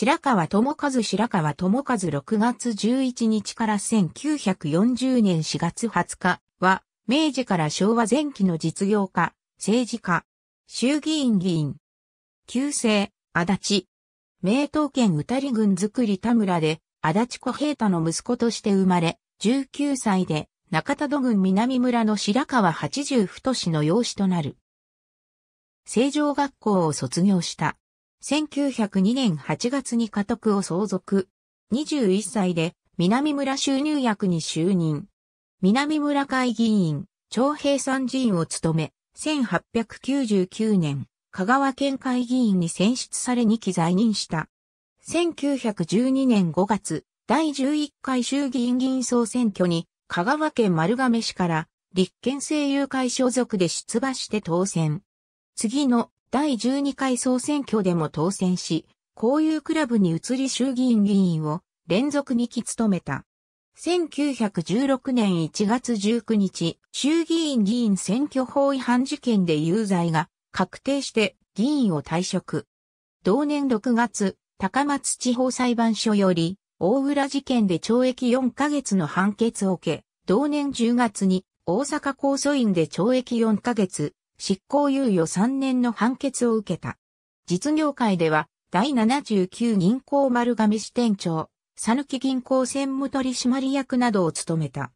白川智和白川智和6月11日から1940年4月20日は、明治から昭和前期の実業家、政治家、衆議院議員、旧姓、足立、名東県宇多利づ作り田村で、足立小平太の息子として生まれ、19歳で、中田戸郡南村の白川八十太の養子となる。成城学校を卒業した。1902年8月に家督を相続。21歳で南村収入役に就任。南村会議員、長平参事院を務め、1899年、香川県会議員に選出され2期在任した。1912年5月、第11回衆議院議員総選挙に、香川県丸亀市から、立憲政友会所属で出馬して当選。次の第12回総選挙でも当選し、交友クラブに移り衆議院議員を連続2期務めた。1916年1月19日、衆議院議員選挙法違反事件で有罪が確定して議員を退職。同年6月、高松地方裁判所より、大浦事件で懲役4ヶ月の判決を受け、同年10月に大阪公訴院で懲役4ヶ月、執行猶予3年の判決を受けた。実業界では、第79銀行丸亀支店長、さぬき銀行専務取締役などを務めた。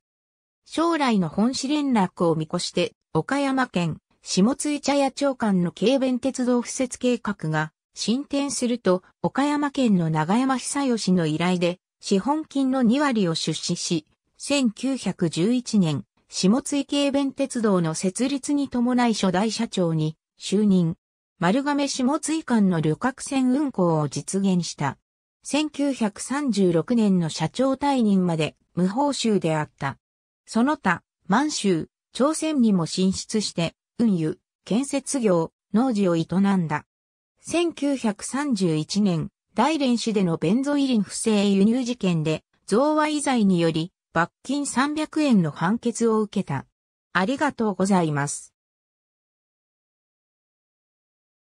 将来の本市連絡を見越して、岡山県下津井茶屋長官の軽便鉄道敷設計画が進展すると、岡山県の長山久義の依頼で、資本金の2割を出資し、1911年、下津池弁鉄道の設立に伴い初代社長に就任。丸亀下津間の旅客船運行を実現した。1936年の社長退任まで無報酬であった。その他、満州、朝鮮にも進出して、運輸、建設業、農事を営んだ。1931年、大連市でのベンゾイリン不正輸入事件で、贈賄罪により、罰金300円の判決を受けた。ありがとうございます。